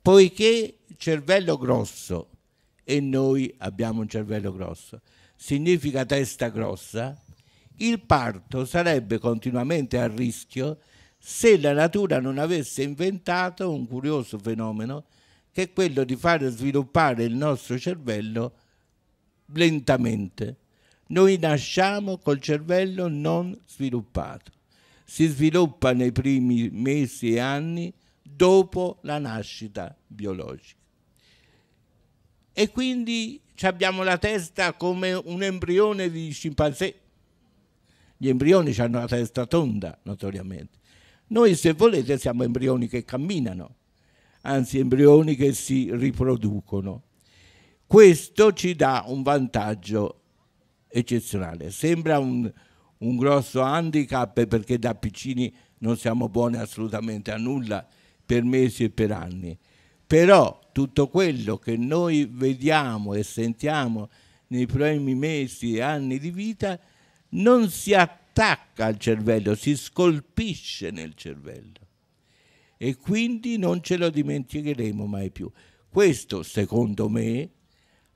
Speaker 1: poiché cervello grosso, e noi abbiamo un cervello grosso, significa testa grossa, il parto sarebbe continuamente a rischio se la natura non avesse inventato un curioso fenomeno che è quello di far sviluppare il nostro cervello lentamente. Noi nasciamo col cervello non sviluppato, si sviluppa nei primi mesi e anni dopo la nascita biologica e quindi abbiamo la testa come un embrione di scimpanzé. Gli embrioni hanno la testa tonda, notoriamente. Noi, se volete, siamo embrioni che camminano, anzi embrioni che si riproducono. Questo ci dà un vantaggio eccezionale. Sembra un, un grosso handicap perché da piccini non siamo buoni assolutamente a nulla per mesi e per anni però tutto quello che noi vediamo e sentiamo nei primi mesi e anni di vita non si attacca al cervello, si scolpisce nel cervello e quindi non ce lo dimenticheremo mai più. Questo, secondo me,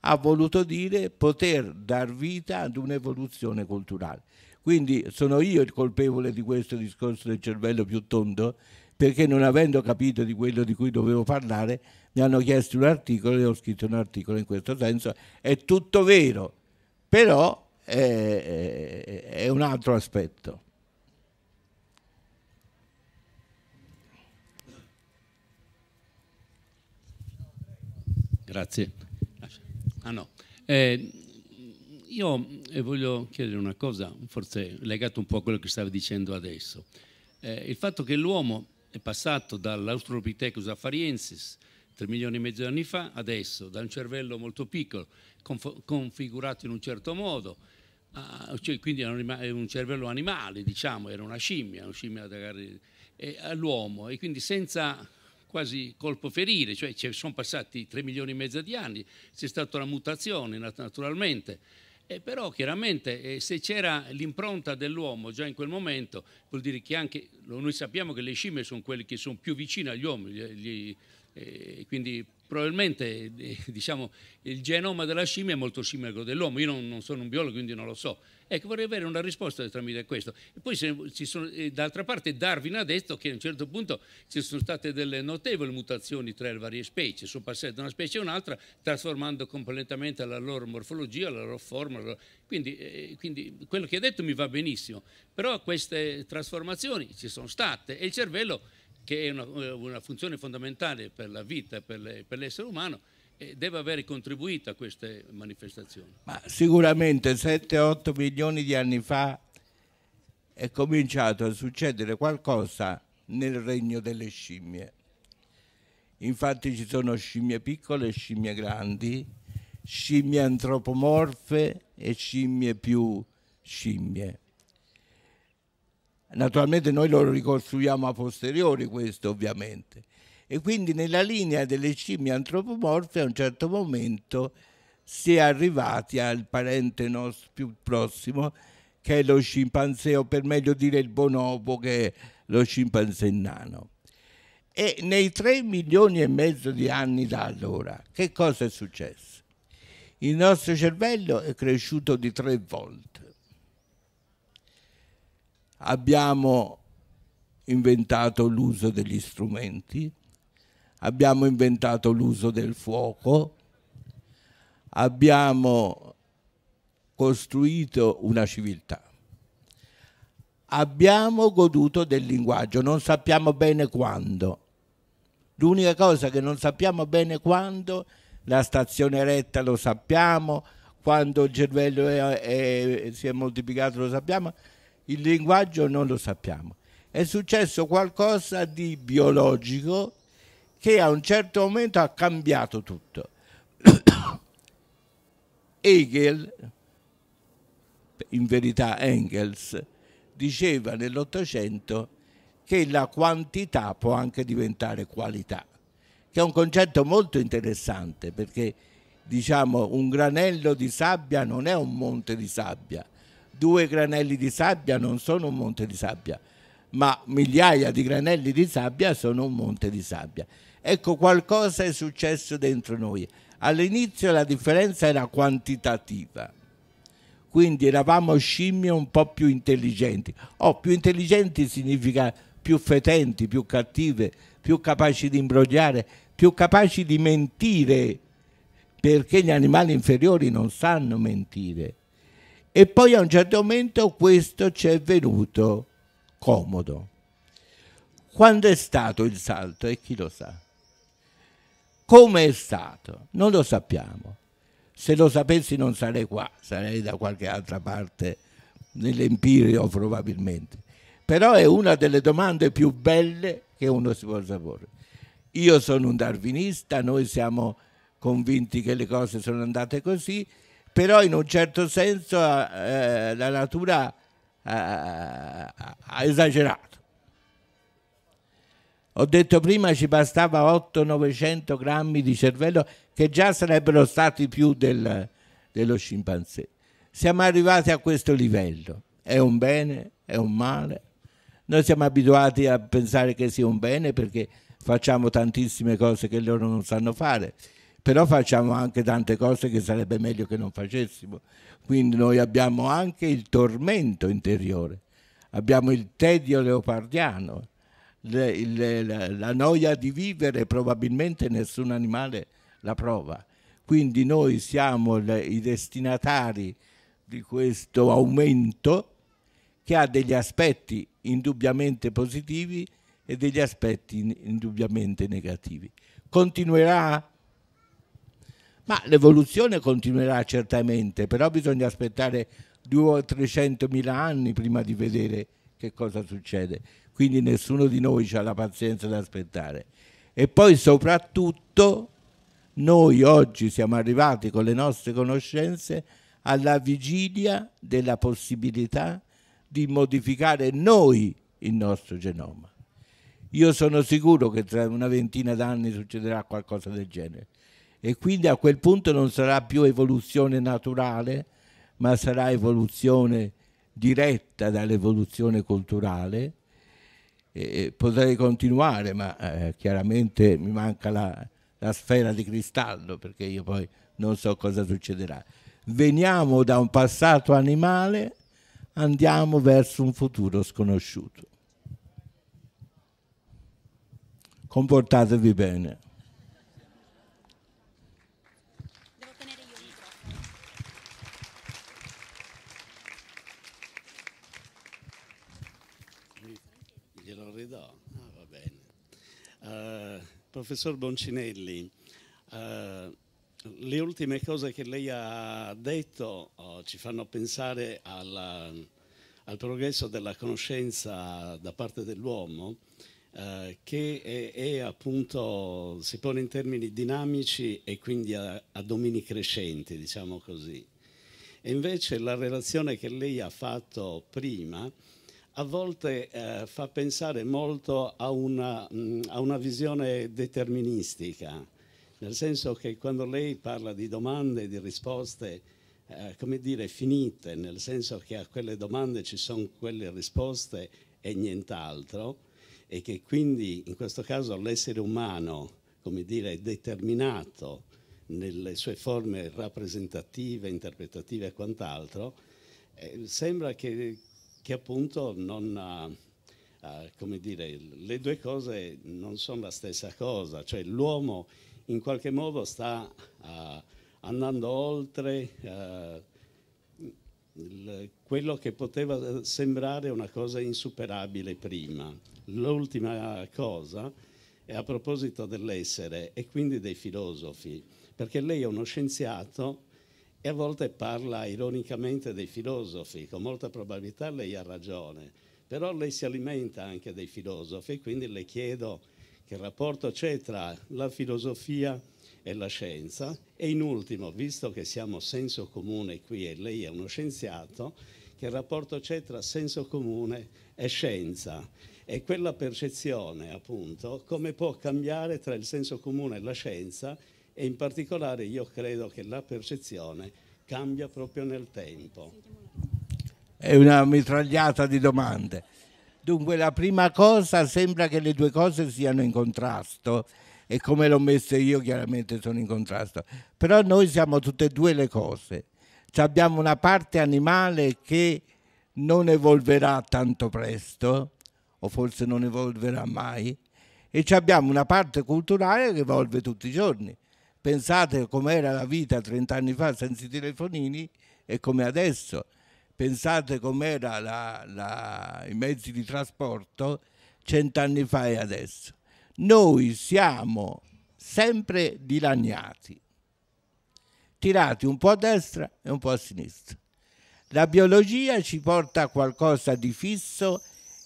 Speaker 1: ha voluto dire poter dar vita ad un'evoluzione culturale. Quindi sono io il colpevole di questo discorso del cervello più tondo, perché non avendo capito di quello di cui dovevo parlare, mi hanno chiesto un articolo e ho scritto un articolo in questo senso. È tutto vero, però è, è un altro aspetto.
Speaker 2: Grazie. Ah, no. eh, io eh, voglio chiedere una cosa, forse legata un po' a quello che stavi dicendo adesso. Eh, il fatto che l'uomo è passato dall'Australopithecus afariensis, 3 milioni e mezzo di anni fa, adesso da un cervello molto piccolo, configurato in un certo modo, a, cioè, quindi era un, un, cervello animale, diciamo, era una scimmia, una scimmia da all'uomo, e quindi senza quasi colpo ferire, cioè ci sono passati 3 milioni e mezzo di anni, c'è stata una mutazione naturalmente eh, però chiaramente eh, se c'era l'impronta dell'uomo già in quel momento, vuol dire che anche noi sappiamo che le scime sono quelle che sono più vicine agli uomini, gli, eh, quindi probabilmente eh, diciamo, il genoma della scimmia è molto simile a quello dell'uomo. Io non, non, sono un biologo, quindi non lo so. Ecco, vorrei avere una risposta tramite questo. E poi se, sono, eh, d'altra parte Darwin ha detto che a un certo punto ci sono state delle notevoli mutazioni tra le varie specie, sono passate da una specie a un'altra, trasformando completamente la loro morfologia, la loro forma. La loro... Quindi, eh, quindi quello che ha detto mi va benissimo, però queste trasformazioni ci sono state e il cervello che è una, una funzione fondamentale per la vita, per, le, per l'essere umano, e deve aver contribuito a queste manifestazioni.
Speaker 1: Ma sicuramente 7-8 milioni di anni fa è cominciato a succedere qualcosa nel regno delle scimmie. Infatti ci sono scimmie piccole e scimmie grandi, scimmie antropomorfe e scimmie più scimmie. Naturalmente noi lo ricostruiamo a posteriori questo ovviamente. E quindi nella linea delle scimmie antropomorfe a un certo momento si è arrivati al parente nostro più prossimo che è lo scimpanzé o per meglio dire il bonobo che è lo scimpanzé nano. E nei tre milioni e mezzo di anni da allora che cosa è successo? Il nostro cervello è cresciuto di tre volte abbiamo inventato l'uso degli strumenti, abbiamo inventato l'uso del fuoco, abbiamo costruito una civiltà. Abbiamo goduto del linguaggio, non sappiamo bene quando. L'unica cosa che non sappiamo bene quando, la stazione retta lo sappiamo, quando il cervello è, è, si è moltiplicato lo sappiamo, il linguaggio non lo sappiamo. È successo qualcosa di biologico che a un certo momento ha cambiato tutto. Hegel, in verità Engels, diceva nell'Ottocento che la quantità può anche diventare qualità, che è un concetto molto interessante perché diciamo un granello di sabbia non è un monte di sabbia, due granelli di sabbia non sono un monte di sabbia, ma migliaia di granelli di sabbia sono un monte di sabbia. Ecco, qualcosa è successo dentro noi. All'inizio la differenza era quantitativa, quindi eravamo scimmie un po' più intelligenti. Oh, più intelligenti significa più fetenti, più cattive, più capaci di imbrogliare, più capaci di mentire, perché gli animali inferiori non sanno mentire e poi a un certo momento questo ci è venuto comodo. Quando è stato il salto e chi lo sa? Come è stato? Non lo sappiamo. Se lo sapessi non sarei qua, sarei da qualche altra parte nell'empirio probabilmente. Però è una delle domande più belle che uno si possa porre. Io sono un darwinista, noi siamo convinti che le cose sono andate così, però in un certo senso eh, la natura eh, ha esagerato. Ho detto prima ci bastava 800-900 grammi di cervello che già sarebbero stati più del, dello scimpanzé. Siamo arrivati a questo livello. È un bene, è un male. Noi siamo abituati a pensare che sia un bene perché facciamo tantissime cose che loro non sanno fare però facciamo anche tante cose che sarebbe meglio che non facessimo. Quindi noi abbiamo anche il tormento interiore, abbiamo il tedio leopardiano, le, le, la, la noia di vivere probabilmente nessun animale la prova. Quindi noi siamo le, i destinatari di questo aumento che ha degli aspetti indubbiamente positivi e degli aspetti indubbiamente negativi. Continuerà ma l'evoluzione continuerà certamente, però bisogna aspettare 200 o 300 mila anni prima di vedere che cosa succede. Quindi nessuno di noi ha la pazienza di aspettare. E poi soprattutto noi oggi siamo arrivati con le nostre conoscenze alla vigilia della possibilità di modificare noi il nostro genoma. Io sono sicuro che tra una ventina d'anni succederà qualcosa del genere e quindi a quel punto non sarà più evoluzione naturale, ma sarà evoluzione diretta dall'evoluzione culturale. E potrei continuare, ma eh, chiaramente mi manca la, la sfera di cristallo perché io poi non so cosa succederà. Veniamo da un passato animale, andiamo verso un futuro sconosciuto. Comportatevi bene.
Speaker 3: Professor Boncinelli, eh, le ultime cose che lei ha detto oh, ci fanno pensare alla, al progresso della conoscenza da parte dell'uomo eh, che è, è appunto, si pone in termini dinamici e quindi a, a domini crescenti, diciamo così. E invece la relazione che lei ha fatto prima a volte eh, fa pensare molto a una, mh, mm, a una, visione deterministica, nel senso che quando lei parla di domande e di risposte, eh, come dire, finite, nel senso che a quelle domande ci sono quelle risposte e nient'altro, e che quindi in questo caso l'essere umano, come dire, è determinato nelle sue forme rappresentative, interpretative e quant'altro, eh, sembra che che appunto non, eh, eh, come dire, le due cose non sono la stessa cosa, cioè l'uomo in qualche modo sta eh, andando oltre eh, quello che poteva sembrare una cosa insuperabile prima. L'ultima cosa è a proposito dell'essere e quindi dei filosofi, perché lei è uno scienziato e a volte parla ironicamente dei filosofi, con molta probabilità lei ha ragione, però lei si alimenta anche dei filosofi, quindi le chiedo che rapporto c'è tra la filosofia e la scienza e in ultimo, visto che siamo senso comune qui e lei è uno scienziato, che rapporto c'è tra senso comune e scienza e quella percezione appunto come può cambiare tra il senso comune e la scienza e in particolare io credo che la percezione cambia proprio nel tempo.
Speaker 1: È una mitragliata di domande. Dunque la prima cosa sembra che le due cose siano in contrasto e come l'ho messo io chiaramente sono in contrasto, però noi siamo tutte e due le cose. Cioè abbiamo una parte animale che non evolverà tanto presto, o forse non evolverà mai, e abbiamo una parte culturale che evolve tutti i giorni. Pensate com'era la vita 30 anni fa senza i telefonini e come adesso. Pensate com'erano i mezzi di trasporto cent'anni fa e adesso. Noi siamo sempre dilaniati, tirati un po' a destra e un po' a sinistra. La biologia ci porta a qualcosa di fisso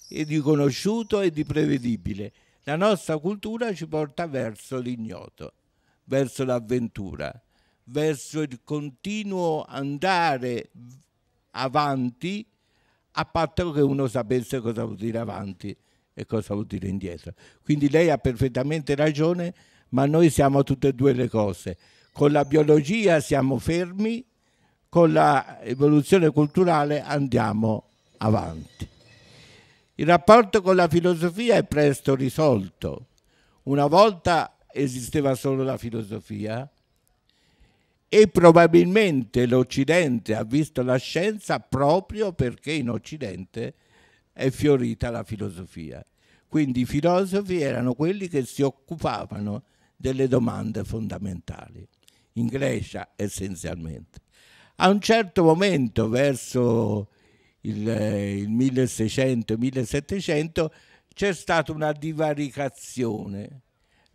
Speaker 1: e di conosciuto e di prevedibile. La nostra cultura ci porta verso l'ignoto verso l'avventura, verso il continuo andare avanti a patto che uno sapesse cosa vuol dire avanti e cosa vuol dire indietro. Quindi lei ha perfettamente ragione, ma noi siamo tutte e due le cose. Con la biologia siamo fermi, con l'evoluzione culturale andiamo avanti. Il rapporto con la filosofia è presto risolto. Una volta esisteva solo la filosofia e probabilmente l'Occidente ha visto la scienza proprio perché in Occidente è fiorita la filosofia. Quindi i filosofi erano quelli che si occupavano delle domande fondamentali, in Grecia essenzialmente. A un certo momento, verso il, eh, il 1600-1700, c'è stata una divaricazione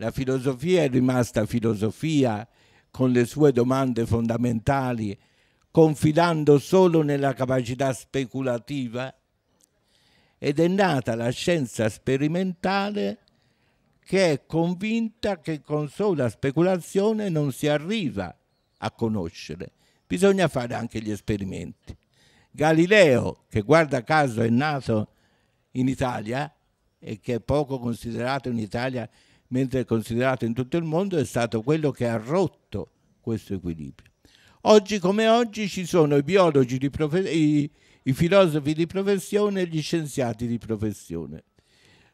Speaker 1: la filosofia è rimasta filosofia con le sue domande fondamentali, confidando solo nella capacità speculativa ed è nata la scienza sperimentale che è convinta che con sola speculazione non si arriva a conoscere, bisogna fare anche gli esperimenti. Galileo, che guarda caso è nato in Italia e che è poco considerato in Italia mentre considerato in tutto il mondo, è stato quello che ha rotto questo equilibrio. Oggi come oggi ci sono i biologi di professione, i, i filosofi di professione e gli scienziati di professione.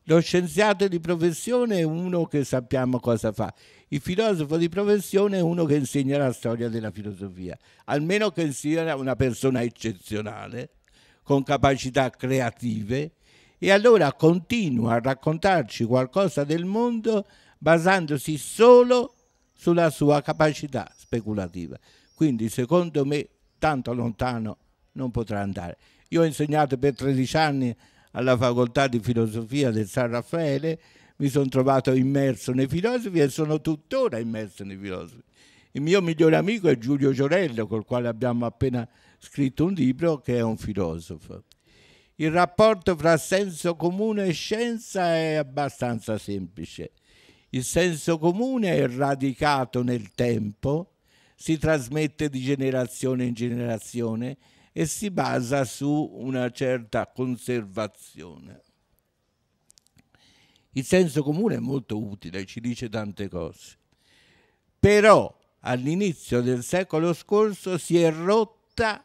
Speaker 1: Lo scienziato di professione è uno che sappiamo cosa fa, il filosofo di professione è uno che insegna la storia della filosofia, almeno che sia una persona eccezionale, con capacità creative, e allora continua a raccontarci qualcosa del mondo basandosi solo sulla sua capacità speculativa. Quindi secondo me tanto lontano non potrà andare. Io ho insegnato per 13 anni alla facoltà di filosofia del San Raffaele, mi sono trovato immerso nei filosofi e sono tuttora immerso nei filosofi. Il mio migliore amico è Giulio Giorello, col quale abbiamo appena scritto un libro, che è un filosofo il rapporto fra senso comune e scienza è abbastanza semplice. Il senso comune è radicato nel tempo, si trasmette di generazione in generazione e si basa su una certa conservazione. Il senso comune è molto utile, ci dice tante cose. Però all'inizio del secolo scorso si è rotta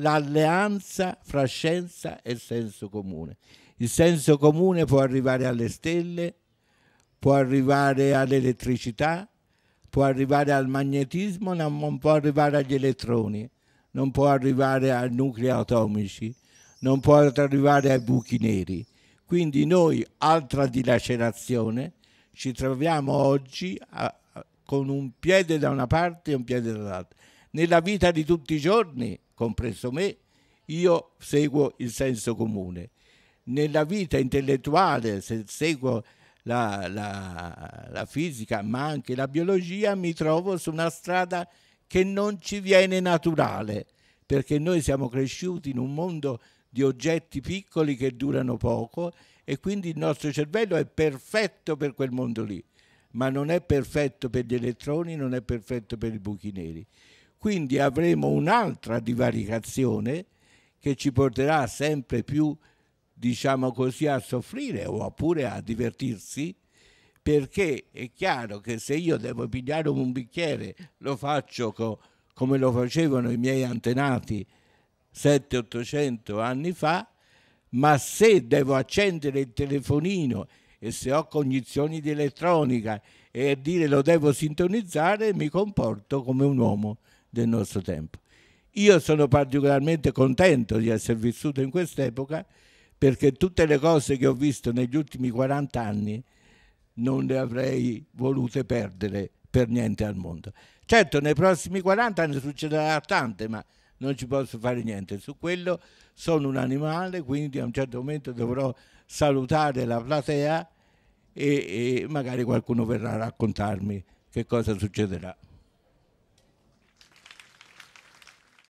Speaker 1: l'alleanza fra scienza e senso comune. Il senso comune può arrivare alle stelle, può arrivare all'elettricità, può arrivare al magnetismo, non può arrivare agli elettroni, non può arrivare ai nuclei atomici, non può arrivare ai buchi neri. Quindi noi, altra dilacerazione, ci troviamo oggi a, a, con un piede da una parte e un piede dall'altra. Nella vita di tutti i giorni compreso me, io seguo il senso comune. Nella vita intellettuale, se seguo la, la, la fisica, ma anche la biologia, mi trovo su una strada che non ci viene naturale, perché noi siamo cresciuti in un mondo di oggetti piccoli che durano poco e quindi il nostro cervello è perfetto per quel mondo lì, ma non è perfetto per gli elettroni, non è perfetto per i buchi neri. Quindi avremo un'altra divaricazione che ci porterà sempre più, diciamo così, a soffrire oppure a divertirsi, perché è chiaro che se io devo pigliare un bicchiere, lo faccio co come lo facevano i miei antenati 700-800 anni fa, ma se devo accendere il telefonino e se ho cognizioni di elettronica e dire lo devo sintonizzare, mi comporto come un uomo del nostro tempo. Io sono particolarmente contento di essere vissuto in quest'epoca perché tutte le cose che ho visto negli ultimi 40 anni non le avrei volute perdere per niente al mondo. Certo, nei prossimi 40 anni succederà tante, ma non ci posso fare niente. Su quello sono un animale, quindi a un certo momento dovrò salutare la platea e, e magari qualcuno verrà a raccontarmi che cosa succederà.